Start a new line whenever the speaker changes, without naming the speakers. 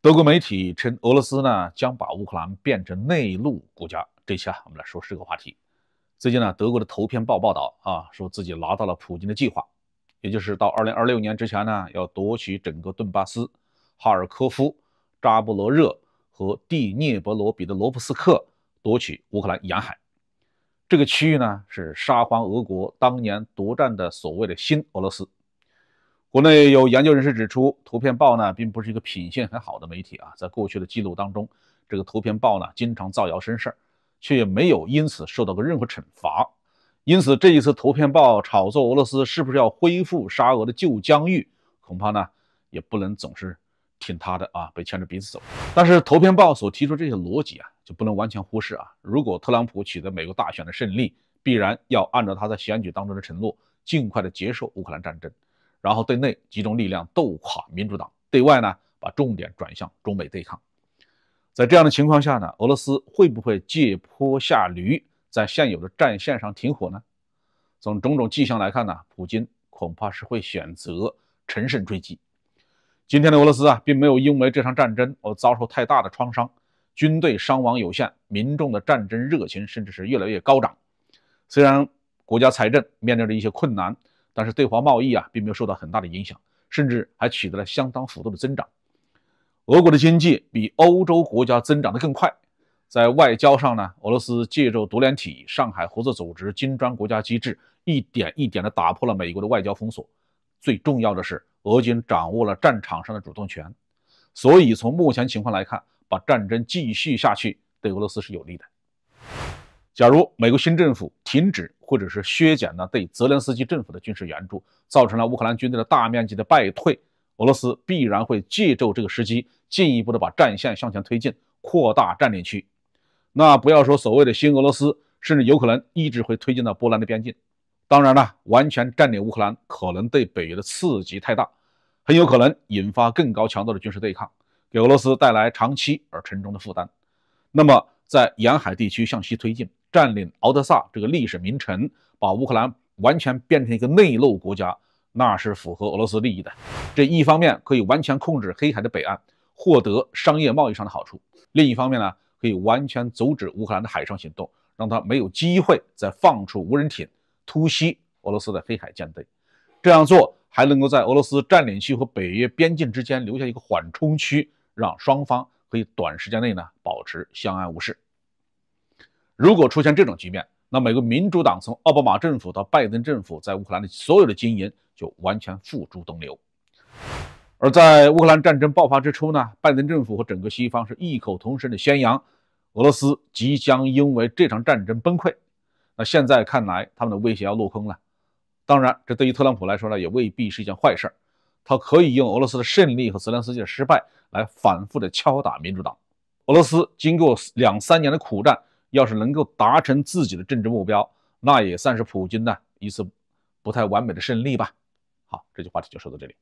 德国媒体称，俄罗斯呢将把乌克兰变成内陆国家。这期啊，我们来说四个话题。最近呢，德国的《头片报》报道啊，说自己拿到了普京的计划，也就是到二零二六年之前呢，要夺取整个顿巴斯、哈尔科夫、扎波罗热和第涅伯罗彼得罗夫斯克，夺取乌克兰沿海这个区域呢，是沙皇俄国当年夺占的所谓的新俄罗斯。国内有研究人士指出，图片报呢并不是一个品性很好的媒体啊，在过去的记录当中，这个图片报呢经常造谣生事，却也没有因此受到过任何惩罚。因此，这一次图片报炒作俄罗斯是不是要恢复沙俄的旧疆域，恐怕呢也不能总是听他的啊，被牵着鼻子走。但是，图片报所提出这些逻辑啊，就不能完全忽视啊。如果特朗普取得美国大选的胜利，必然要按照他在选举当中的承诺，尽快的结束乌克兰战争。然后对内集中力量斗垮民主党，对外呢把重点转向中美对抗。在这样的情况下呢，俄罗斯会不会借坡下驴，在现有的战线上停火呢？从种种迹象来看呢，普京恐怕是会选择乘胜追击。今天的俄罗斯啊，并没有因为这场战争而遭受太大的创伤，军队伤亡有限，民众的战争热情甚至是越来越高涨。虽然国家财政面临着一些困难。但是对华贸易啊，并没有受到很大的影响，甚至还取得了相当幅度的增长。俄国的经济比欧洲国家增长得更快。在外交上呢，俄罗斯借助独联体、上海合作组织、金砖国家机制，一点一点地打破了美国的外交封锁。最重要的是，俄军掌握了战场上的主动权。所以从目前情况来看，把战争继续下去对俄罗斯是有利的。假如美国新政府停止或者是削减了对泽连斯基政府的军事援助，造成了乌克兰军队的大面积的败退，俄罗斯必然会借助这个时机进一步的把战线向前推进，扩大占领区。那不要说所谓的新俄罗斯，甚至有可能一直会推进到波兰的边境。当然了，完全占领乌克兰可能对北约的刺激太大，很有可能引发更高强度的军事对抗，给俄罗斯带来长期而沉重的负担。那么在沿海地区向西推进。占领敖德萨这个历史名城，把乌克兰完全变成一个内陆国家，那是符合俄罗斯利益的。这一方面可以完全控制黑海的北岸，获得商业贸易上的好处；另一方面呢，可以完全阻止乌克兰的海上行动，让他没有机会再放出无人艇突袭俄罗斯的黑海舰队。这样做还能够在俄罗斯占领区和北约边境之间留下一个缓冲区，让双方可以短时间内呢保持相安无事。如果出现这种局面，那美国民主党从奥巴马政府到拜登政府在乌克兰的所有的经营就完全付诸东流。而在乌克兰战争爆发之初呢，拜登政府和整个西方是异口同声的宣扬，俄罗斯即将因为这场战争崩溃。那现在看来，他们的威胁要落空了。当然，这对于特朗普来说呢，也未必是一件坏事儿，他可以用俄罗斯的胜利和泽连斯基的失败来反复的敲打民主党。俄罗斯经过两三年的苦战。要是能够达成自己的政治目标，那也算是普京的一次不太完美的胜利吧。好，这句话题就说到这里。